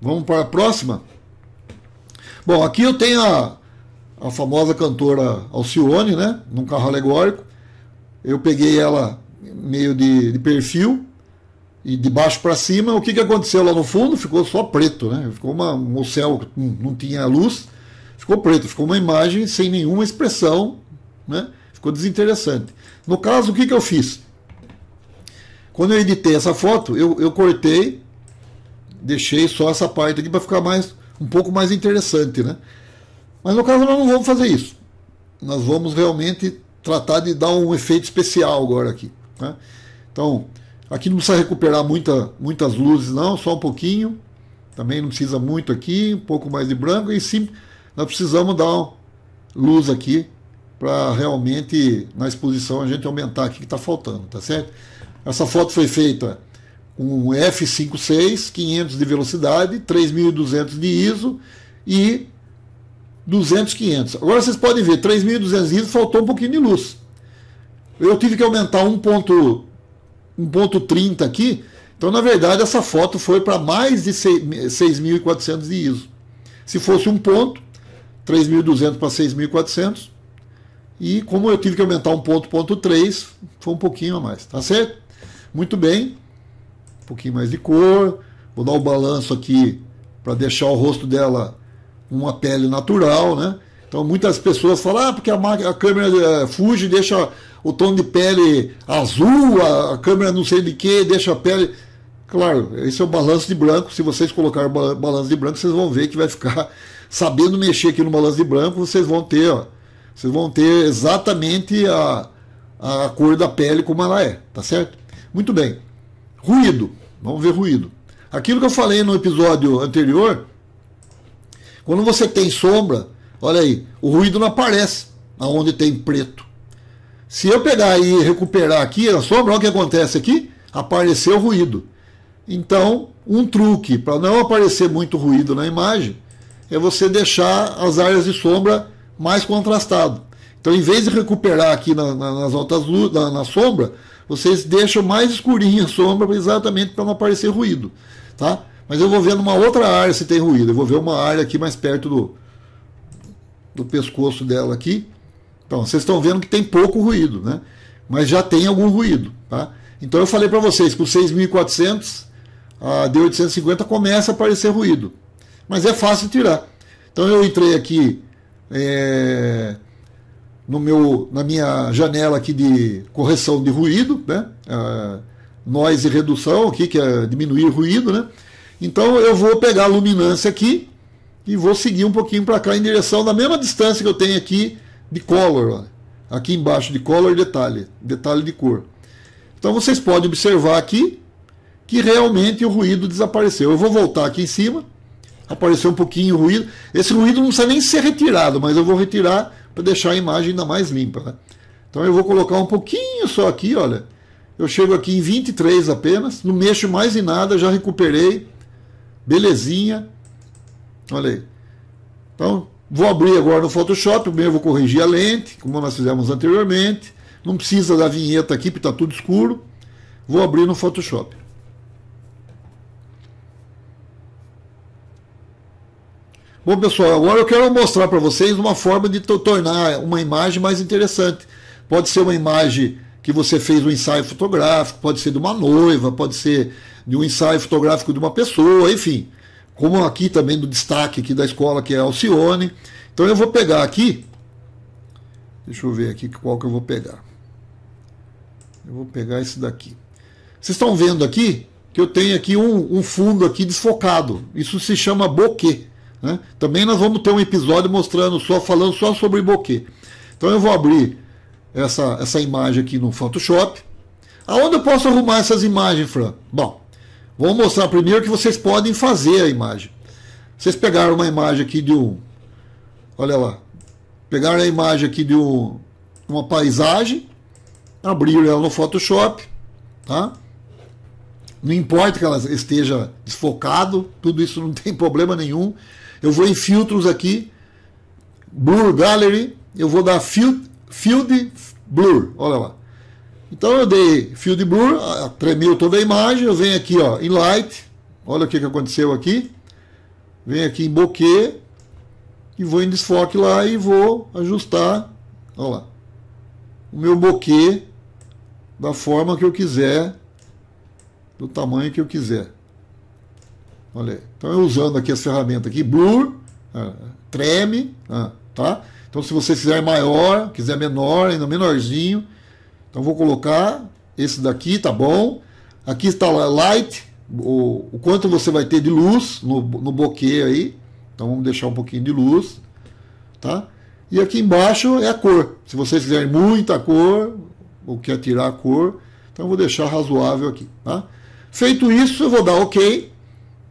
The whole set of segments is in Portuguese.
Vamos para a próxima? Bom, aqui eu tenho a, a famosa cantora Alcione, né? Num carro alegórico. Eu peguei ela meio de, de perfil e de baixo para cima. O que, que aconteceu lá no fundo? Ficou só preto, né? Ficou uma, um céu que não tinha luz, ficou preto, ficou uma imagem sem nenhuma expressão, né? Ficou desinteressante. No caso, o que, que eu fiz? Quando eu editei essa foto, eu, eu cortei deixei só essa parte aqui para ficar mais um pouco mais interessante, né? Mas no caso nós não vamos fazer isso. Nós vamos realmente tratar de dar um efeito especial agora aqui. Né? Então, aqui não precisa recuperar muita, muitas luzes não, só um pouquinho. Também não precisa muito aqui, um pouco mais de branco. E sim, nós precisamos dar luz aqui para realmente na exposição a gente aumentar aqui que está faltando, tá certo? Essa foto foi feita um F56, 500 de velocidade, 3.200 de ISO e 200, 500. Agora vocês podem ver, 3.200 de ISO faltou um pouquinho de luz. Eu tive que aumentar 1.30 aqui, então na verdade essa foto foi para mais de 6.400 de ISO. Se fosse um ponto, 3.200 para 6.400, e como eu tive que aumentar um foi um pouquinho a mais, tá certo? Muito bem pouquinho mais de cor. Vou dar o um balanço aqui para deixar o rosto dela uma pele natural, né? Então muitas pessoas falam, ah, porque a, a câmera eh, fuge, deixa o tom de pele azul, a, a câmera não sei de que, deixa a pele. Claro, esse é o balanço de branco. Se vocês colocarem balanço de branco, vocês vão ver que vai ficar sabendo mexer aqui no balanço de branco, vocês vão ter, ó, vocês vão ter exatamente a, a cor da pele como ela é, tá certo? Muito bem. Ruído. Vamos ver ruído. Aquilo que eu falei no episódio anterior, quando você tem sombra, olha aí, o ruído não aparece aonde tem preto. Se eu pegar e recuperar aqui a sombra, olha o que acontece aqui, apareceu ruído. Então, um truque para não aparecer muito ruído na imagem é você deixar as áreas de sombra mais contrastado. Então, em vez de recuperar aqui na, na, nas altas luz, na, na sombra, vocês deixam mais escurinha a sombra exatamente para não aparecer ruído, tá? Mas eu vou ver numa outra área se tem ruído. Eu vou ver uma área aqui mais perto do, do pescoço dela aqui. Então, vocês estão vendo que tem pouco ruído, né? Mas já tem algum ruído, tá? Então, eu falei para vocês que o 6400 a D850 começa a aparecer ruído. Mas é fácil tirar. Então, eu entrei aqui... É no meu, na minha janela aqui de correção de ruído, né? É, noise redução aqui, que é diminuir ruído, né? Então eu vou pegar a luminância aqui e vou seguir um pouquinho para cá em direção da mesma distância que eu tenho aqui de color, ó. aqui embaixo de color detalhe, detalhe de cor. Então vocês podem observar aqui que realmente o ruído desapareceu. Eu vou voltar aqui em cima, apareceu um pouquinho o ruído. Esse ruído não precisa nem ser retirado, mas eu vou retirar para deixar a imagem ainda mais limpa. Né? Então eu vou colocar um pouquinho só aqui, olha. Eu chego aqui em 23 apenas, não mexo mais em nada, já recuperei. Belezinha. Olha aí. Então, vou abrir agora no Photoshop, primeiro vou corrigir a lente, como nós fizemos anteriormente. Não precisa da vinheta aqui, porque está tudo escuro. Vou abrir no Photoshop. Bom, pessoal, agora eu quero mostrar para vocês uma forma de tornar uma imagem mais interessante. Pode ser uma imagem que você fez um ensaio fotográfico, pode ser de uma noiva, pode ser de um ensaio fotográfico de uma pessoa, enfim. Como aqui também do destaque aqui da escola, que é Alcione. Então eu vou pegar aqui, deixa eu ver aqui qual que eu vou pegar. Eu vou pegar esse daqui. Vocês estão vendo aqui que eu tenho aqui um, um fundo aqui desfocado. Isso se chama bokeh. Né? Também nós vamos ter um episódio mostrando só, falando só sobre bokeh. Então eu vou abrir essa, essa imagem aqui no Photoshop. Aonde eu posso arrumar essas imagens, Fran? Bom, vou mostrar primeiro que vocês podem fazer a imagem. Vocês pegaram uma imagem aqui de um. Olha lá. Pegaram a imagem aqui de um, uma paisagem, abriram ela no Photoshop, tá? Não importa que ela esteja desfocado, tudo isso não tem problema nenhum. Eu vou em filtros aqui, Blur Gallery, eu vou dar Field, field Blur, olha lá. Então eu dei Field Blur, tremeu toda a imagem, eu venho aqui ó, em Light, olha o que, que aconteceu aqui. Venho aqui em Bokeh e vou em desfoque lá e vou ajustar, olha lá, o meu Bokeh da forma que eu quiser, do tamanho que eu quiser. Olha, então eu usando aqui as ferramentas aqui, blur, ah, treme, ah, tá? Então se você quiser maior, quiser menor, ainda menorzinho, então vou colocar esse daqui, tá bom? Aqui está light, o, o quanto você vai ter de luz no, no bokeh aí. Então vamos deixar um pouquinho de luz, tá? E aqui embaixo é a cor. Se vocês quiserem muita cor, ou quer tirar a cor, então eu vou deixar razoável aqui, tá? Feito isso, eu vou dar OK.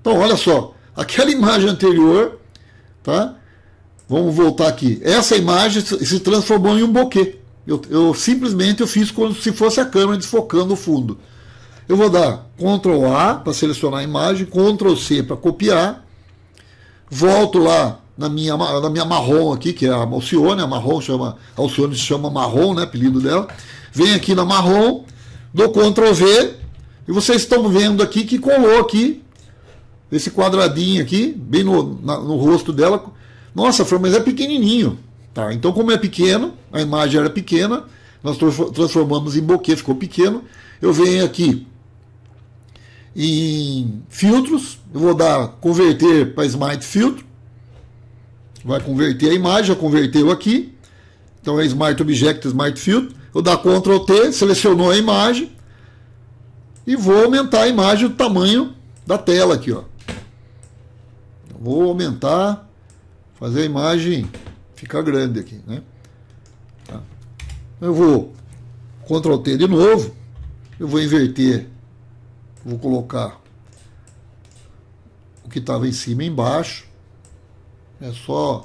Então, olha só, aquela imagem anterior, tá? Vamos voltar aqui. Essa imagem se transformou em um bokeh. Eu, eu simplesmente eu fiz como se fosse a câmera desfocando o fundo. Eu vou dar Ctrl A para selecionar a imagem, Ctrl C para copiar. Volto lá na minha, na minha marrom aqui, que é a Alcione, a marrom chama, a Alcione se chama marrom, né, apelido dela. Venho aqui na marrom, dou Ctrl V, e vocês estão vendo aqui que colou aqui esse quadradinho aqui, bem no, na, no rosto dela. Nossa, foi mas é pequenininho. Tá, então, como é pequeno, a imagem era pequena, nós transformamos em bokeh, ficou pequeno. Eu venho aqui em filtros, eu vou dar converter para Smart Filtro. Vai converter a imagem, já converteu aqui. Então é Smart Object, Smart Filtro. Eu dar Ctrl T, selecionou a imagem e vou aumentar a imagem do tamanho da tela aqui, ó. Vou aumentar, fazer a imagem ficar grande aqui, né? Tá. Eu vou Ctrl T de novo, eu vou inverter, vou colocar o que estava em cima e embaixo. É só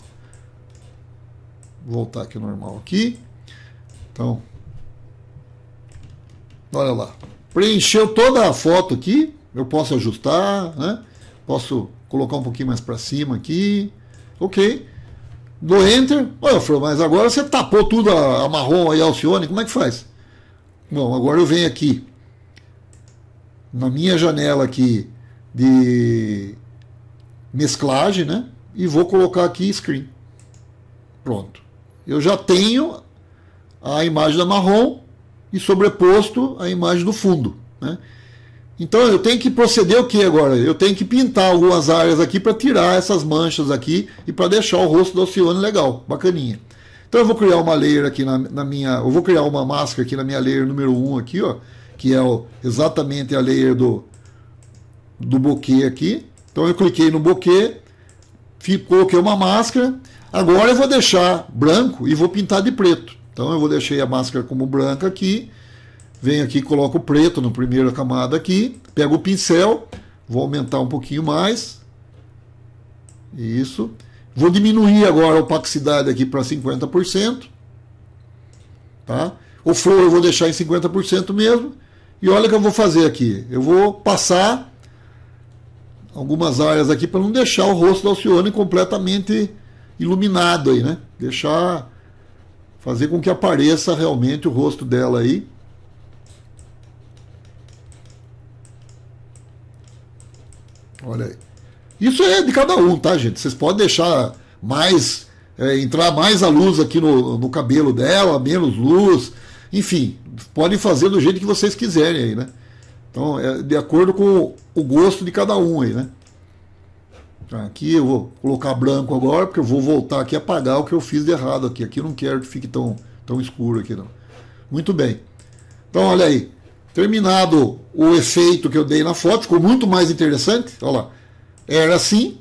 voltar aqui normal aqui. Então, olha lá. Preencheu toda a foto aqui. Eu posso ajustar, né? Posso colocar um pouquinho mais para cima aqui. Ok. Dou Enter. Olha, Flor, mas agora você tapou tudo, marrom aí Alcione, como é que faz? Bom, agora eu venho aqui na minha janela aqui de mesclagem, né? E vou colocar aqui screen. Pronto. Eu já tenho a imagem da marrom e sobreposto a imagem do fundo, né? Então eu tenho que proceder o que agora? Eu tenho que pintar algumas áreas aqui para tirar essas manchas aqui e para deixar o rosto do Alcione legal, bacaninha. Então eu vou criar uma layer aqui na, na minha, eu vou criar uma máscara aqui na minha layer número 1 aqui, ó, que é o, exatamente a layer do do bokeh aqui. Então eu cliquei no bokeh, fico, coloquei é uma máscara. Agora eu vou deixar branco e vou pintar de preto. Então eu vou deixei a máscara como branca aqui venho aqui, coloco o preto na primeira camada aqui, pego o pincel, vou aumentar um pouquinho mais, isso, vou diminuir agora a opacidade aqui para 50%, tá? O flor eu vou deixar em 50% mesmo, e olha o que eu vou fazer aqui, eu vou passar algumas áreas aqui para não deixar o rosto da Alcione completamente iluminado aí, né? Deixar fazer com que apareça realmente o rosto dela aí. Olha aí. Isso é de cada um, tá, gente? Vocês podem deixar mais. É, entrar mais a luz aqui no, no cabelo dela, menos luz. Enfim, podem fazer do jeito que vocês quiserem aí, né? Então, é de acordo com o gosto de cada um aí, né? Tá, aqui eu vou colocar branco agora, porque eu vou voltar aqui a apagar o que eu fiz de errado aqui. Aqui eu não quero que fique tão, tão escuro aqui, não. Muito bem. Então, olha aí. Terminado o efeito que eu dei na foto, ficou muito mais interessante. Olha lá. Era assim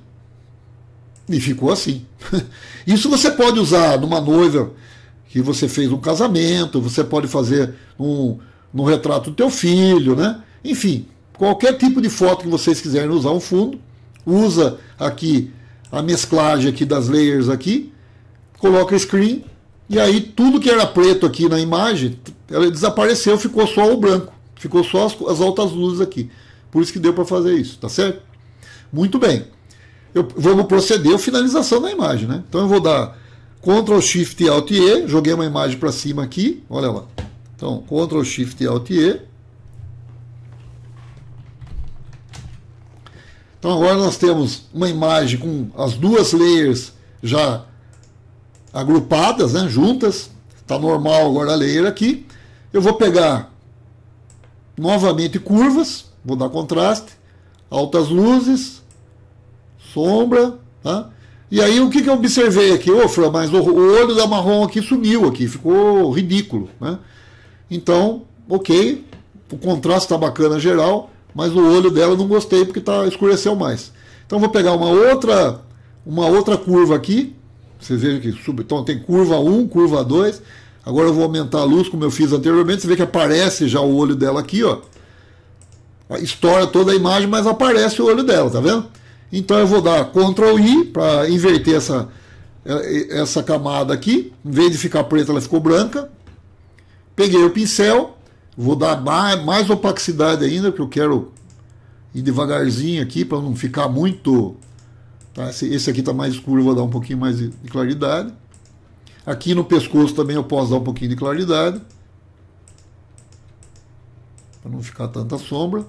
e ficou assim. Isso você pode usar numa noiva que você fez um casamento, você pode fazer um, um retrato do teu filho, né? Enfim, qualquer tipo de foto que vocês quiserem usar um fundo, usa aqui a mesclagem aqui das layers aqui, coloca screen e aí tudo que era preto aqui na imagem, ela desapareceu, ficou só o branco. Ficou só as, as altas luzes aqui. Por isso que deu para fazer isso, tá certo? Muito bem. Eu, vamos proceder à finalização da imagem, né? Então eu vou dar Ctrl Shift Alt E, joguei uma imagem para cima aqui, olha lá. Então, Ctrl Shift Alt E. Então agora nós temos uma imagem com as duas layers já agrupadas, né, juntas. Está normal agora a layer aqui. Eu vou pegar Novamente curvas, vou dar contraste, altas luzes, sombra, tá? E aí o que, que eu observei aqui? Ô, oh, mas o olho da marrom aqui sumiu aqui, ficou ridículo, né? Então, ok, o contraste tá bacana geral, mas o olho dela não gostei porque tá, escureceu mais. Então vou pegar uma outra, uma outra curva aqui, vocês vejam que sub, então tem curva 1, curva 2, Agora eu vou aumentar a luz, como eu fiz anteriormente. Você vê que aparece já o olho dela aqui, ó. Estoura toda a imagem, mas aparece o olho dela, tá vendo? Então eu vou dar Ctrl I para inverter essa, eh, essa camada aqui. Em vez de ficar preta, ela ficou branca. Peguei o pincel. Vou dar mais, mais opacidade ainda, porque eu quero ir devagarzinho aqui para não ficar muito... Tá? Esse, esse aqui está mais escuro, vou dar um pouquinho mais de, de claridade. Aqui no pescoço também eu posso dar um pouquinho de claridade. Para não ficar tanta sombra.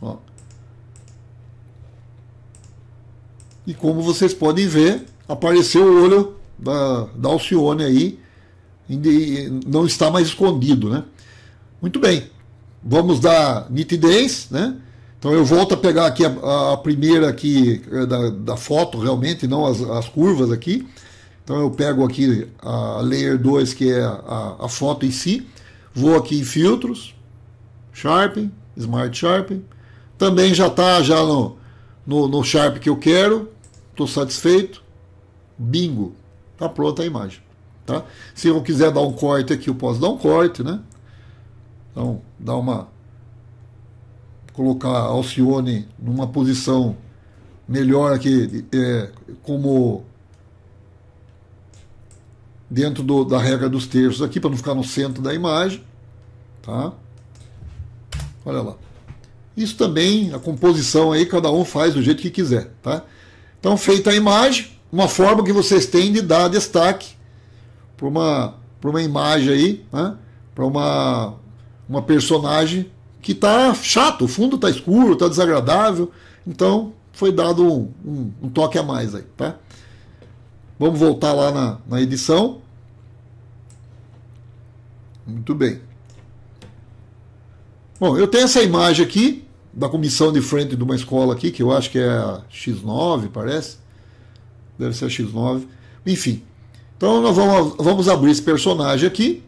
Ó. E como vocês podem ver, apareceu o olho da, da Alcione aí. Não está mais escondido, né? Muito bem. Vamos dar nitidez, né? Então eu volto a pegar aqui a, a primeira aqui eh, da, da, foto realmente, não as, as curvas aqui. Então eu pego aqui a layer 2, que é a, a foto em si, vou aqui em filtros, Sharpen, Smart Sharpen, também já está já no, no, no Sharp que eu quero, estou satisfeito, bingo, está pronta a imagem. Tá? Se eu quiser dar um corte aqui, eu posso dar um corte, né? Então, dar uma colocar Alcione numa posição melhor aqui, é, como dentro do, da regra dos terços aqui, para não ficar no centro da imagem. Tá? Olha lá. Isso também, a composição aí, cada um faz do jeito que quiser. Tá? Então, feita a imagem, uma forma que vocês têm de dar destaque para uma, uma imagem aí, né? para uma, uma personagem que está chato, o fundo está escuro, está desagradável. Então, foi dado um, um, um toque a mais aí, tá? Vamos voltar lá na, na edição. Muito bem. Bom, eu tenho essa imagem aqui da comissão de frente de uma escola aqui, que eu acho que é a X9, parece. Deve ser a X9. Enfim. Então nós vamos, vamos abrir esse personagem aqui.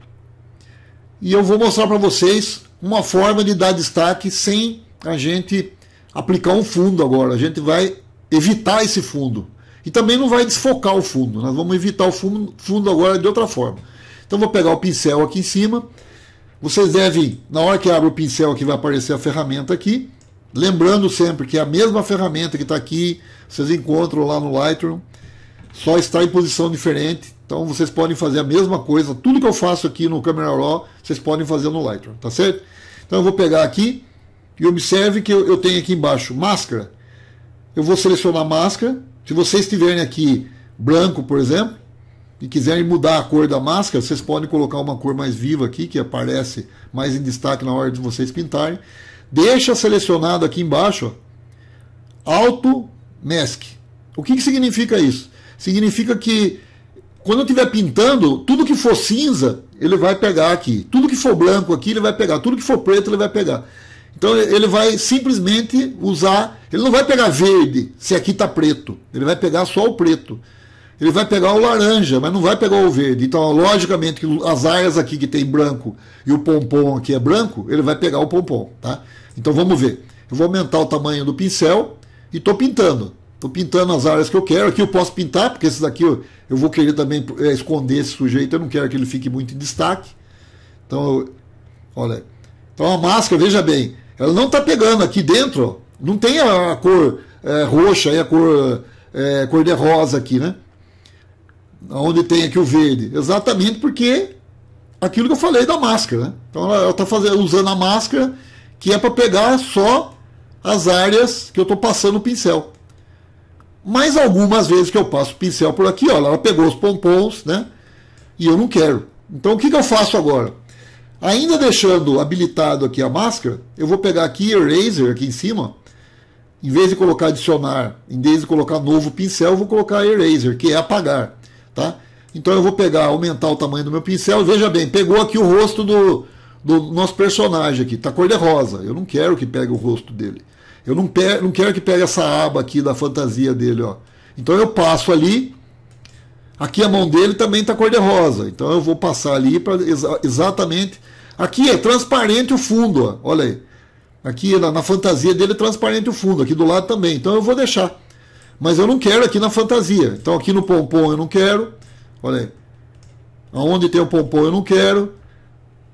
E eu vou mostrar para vocês uma forma de dar destaque sem a gente aplicar um fundo agora. A gente vai evitar esse fundo. E também não vai desfocar o fundo. Nós né? vamos evitar o fundo, fundo agora de outra forma. Então vou pegar o pincel aqui em cima. Vocês devem, na hora que abre o pincel aqui vai aparecer a ferramenta aqui. Lembrando sempre que é a mesma ferramenta que está aqui, vocês encontram lá no Lightroom, só está em posição diferente. Então vocês podem fazer a mesma coisa, tudo que eu faço aqui no Camera Raw, vocês podem fazer no Lightroom, tá certo? Então eu vou pegar aqui e observe que eu tenho aqui embaixo máscara. Eu vou selecionar máscara se vocês tiverem aqui branco, por exemplo, e quiserem mudar a cor da máscara, vocês podem colocar uma cor mais viva aqui, que aparece mais em destaque na hora de vocês pintarem. Deixa selecionado aqui embaixo, alto Auto Mask. O que, que significa isso? Significa que quando eu estiver pintando, tudo que for cinza, ele vai pegar aqui. Tudo que for branco aqui, ele vai pegar. Tudo que for preto, ele vai pegar. Então ele vai simplesmente usar, ele não vai pegar verde se aqui está preto, ele vai pegar só o preto. Ele vai pegar o laranja, mas não vai pegar o verde. Então, logicamente, as áreas aqui que tem branco e o pompom aqui é branco, ele vai pegar o pompom, tá? Então vamos ver. Eu vou aumentar o tamanho do pincel e estou pintando. Estou pintando as áreas que eu quero. Aqui eu posso pintar, porque esses daqui eu, eu vou querer também é, esconder esse sujeito. Eu não quero que ele fique muito em destaque. Então, eu, olha. Então a máscara, veja bem, ela não está pegando aqui dentro, não tem a cor é, roxa e a cor, é, cor de rosa aqui, né? Onde tem aqui o verde. Exatamente porque aquilo que eu falei da máscara. Né? Então ela está usando a máscara que é para pegar só as áreas que eu estou passando o pincel. Mas algumas vezes que eu passo o pincel por aqui, ó, ela pegou os pompons, né? E eu não quero. Então o que, que eu faço agora? Ainda deixando habilitado aqui a máscara, eu vou pegar aqui Eraser aqui em cima. Em vez de colocar adicionar, em vez de colocar novo pincel, eu vou colocar Eraser, que é apagar. Tá? Então eu vou pegar, aumentar o tamanho do meu pincel. Veja bem, pegou aqui o rosto do, do nosso personagem aqui. Está cor de rosa. Eu não quero que pegue o rosto dele. Eu não, pe não quero que pegue essa aba aqui da fantasia dele. Ó. Então eu passo ali. Aqui a mão dele também está cor de rosa. Então eu vou passar ali para exatamente Aqui é transparente o fundo, ó, olha aí. Aqui na, na, fantasia dele é transparente o fundo, aqui do lado também. Então eu vou deixar. Mas eu não quero aqui na fantasia. Então aqui no pompom eu não quero. Olha aí. Aonde tem o pompom eu não quero.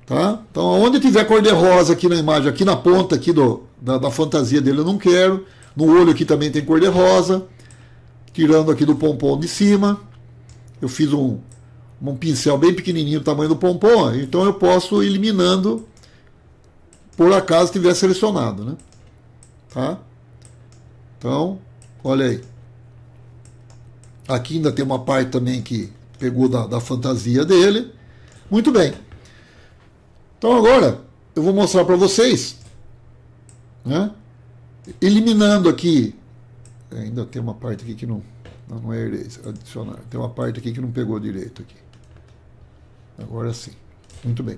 Tá? Então aonde tiver cor de rosa aqui na imagem, aqui na ponta aqui do, da, da fantasia dele eu não quero. No olho aqui também tem cor de rosa. Tirando aqui do pompom de cima. Eu fiz um, um pincel bem pequenininho, tamanho do pompom, então eu posso ir eliminando por acaso tiver selecionado, né? Tá? Então, olha aí. Aqui ainda tem uma parte também que pegou da, da fantasia dele. Muito bem. Então agora eu vou mostrar para vocês, né? Eliminando aqui, ainda tem uma parte aqui que não não, é erase, adicionar. Tem uma parte aqui que não pegou direito aqui. Agora sim. Muito bem.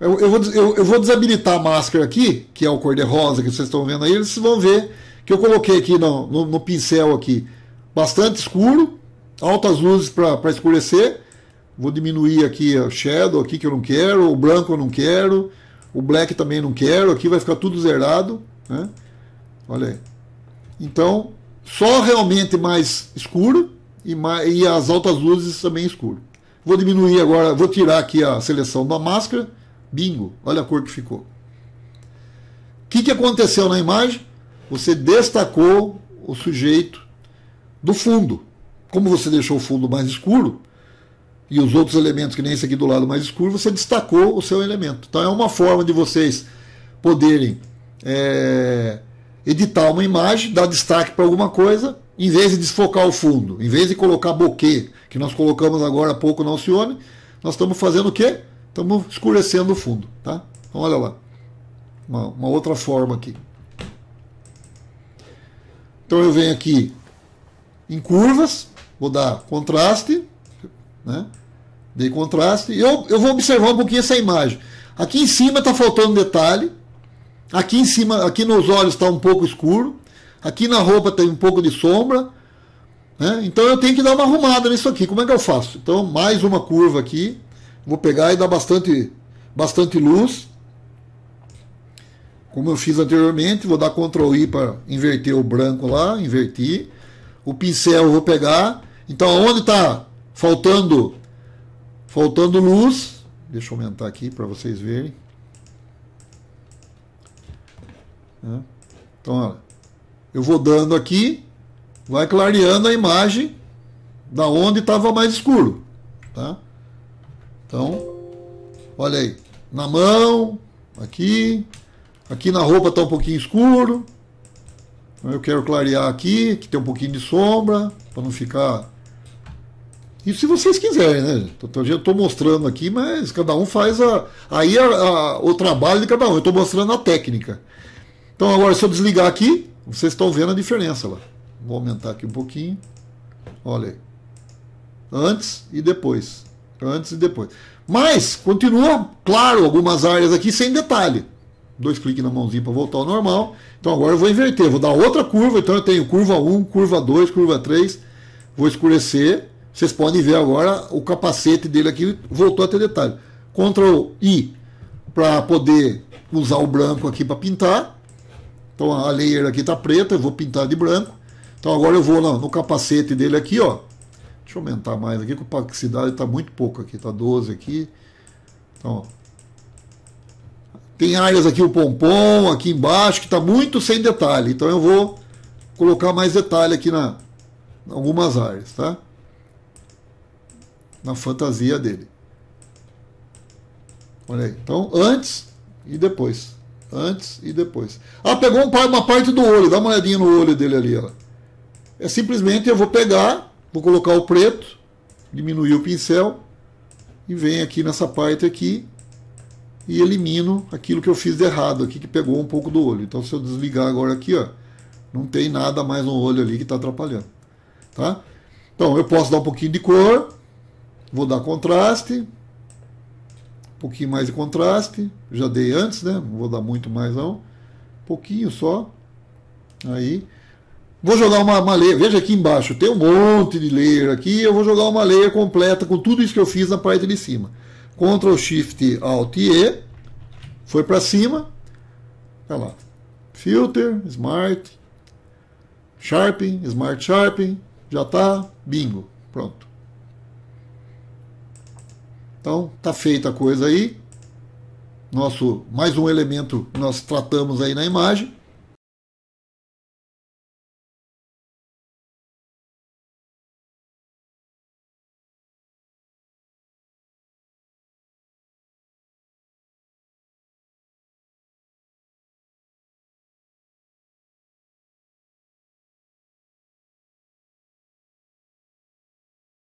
Eu, eu, vou, eu, eu vou desabilitar a máscara aqui, que é o cor-de-rosa que vocês estão vendo aí. Vocês vão ver que eu coloquei aqui no, no, no pincel aqui bastante escuro, altas luzes para escurecer. Vou diminuir aqui o shadow aqui que eu não quero, o branco eu não quero, o black também não quero. Aqui vai ficar tudo zerado, né? Olha aí. Então, só realmente mais escuro e, mais, e as altas luzes também escuro. Vou diminuir agora, vou tirar aqui a seleção da máscara. Bingo, olha a cor que ficou. O que, que aconteceu na imagem? Você destacou o sujeito do fundo. Como você deixou o fundo mais escuro e os outros elementos, que nem esse aqui do lado mais escuro, você destacou o seu elemento. Então é uma forma de vocês poderem é, editar uma imagem, dar destaque para alguma coisa em vez de desfocar o fundo, em vez de colocar boquê, que nós colocamos agora há pouco na Alcione, nós estamos fazendo o quê? Estamos escurecendo o fundo, tá? Então, olha lá, uma, uma outra forma aqui. Então, eu venho aqui em curvas, vou dar contraste, né? Dei contraste, e eu, eu vou observar um pouquinho essa imagem. Aqui em cima está faltando detalhe, aqui em cima, aqui nos olhos está um pouco escuro, Aqui na roupa tem um pouco de sombra. Né? Então eu tenho que dar uma arrumada nisso aqui. Como é que eu faço? Então, mais uma curva aqui. Vou pegar e dar bastante, bastante luz. Como eu fiz anteriormente, vou dar Ctrl I para inverter o branco lá, inverter. O pincel eu vou pegar. Então, onde está faltando, faltando luz, deixa eu aumentar aqui para vocês verem. Né? Então, olha. Eu vou dando aqui, vai clareando a imagem da onde estava mais escuro, tá? Então, olha aí, na mão, aqui, aqui na roupa está um pouquinho escuro. Então, eu quero clarear aqui, que tem um pouquinho de sombra, para não ficar. E se vocês quiserem, né? Eu estou mostrando aqui, mas cada um faz a. Aí a, a, o trabalho de cada um. Eu estou mostrando a técnica. Então agora se eu desligar aqui, vocês estão vendo a diferença lá. Vou aumentar aqui um pouquinho. Olha aí. Antes e depois. Antes e depois. Mas, continua, claro, algumas áreas aqui sem detalhe. Dois cliques na mãozinha para voltar ao normal. Então agora eu vou inverter, vou dar outra curva. Então eu tenho curva 1, curva 2, curva 3. Vou escurecer. Vocês podem ver agora o capacete dele aqui voltou a ter detalhe. Ctrl I para poder usar o branco aqui para pintar. Então a layer aqui está preta, eu vou pintar de branco. Então agora eu vou no, no capacete dele aqui, ó. Deixa eu aumentar mais aqui, que a opacidade está muito pouco aqui, está 12 aqui. Então, ó. Tem áreas aqui, o pompom, aqui embaixo, que está muito sem detalhe. Então eu vou colocar mais detalhe aqui na em algumas áreas, tá? Na fantasia dele. Olha aí. Então, antes e depois. Antes e depois. Ah, pegou uma parte do olho, dá uma olhadinha no olho dele ali. Ó. É simplesmente eu vou pegar, vou colocar o preto, diminuir o pincel, e venho aqui nessa parte aqui e elimino aquilo que eu fiz de errado aqui, que pegou um pouco do olho. Então se eu desligar agora aqui, ó, não tem nada mais no olho ali que está atrapalhando. Tá? Então eu posso dar um pouquinho de cor, vou dar contraste, um pouquinho mais de contraste, já dei antes, né? Não vou dar muito mais não. Pouquinho só. Aí. Vou jogar uma, uma layer, veja aqui embaixo, tem um monte de layer aqui, eu vou jogar uma layer completa com tudo isso que eu fiz na parte de cima. Ctrl Shift Alt E, foi para cima, olha tá lá, Filter, Smart, Sharpen, Smart Sharpen, já tá, bingo, pronto. Então, tá feita a coisa aí. Nosso mais um elemento que nós tratamos aí na imagem.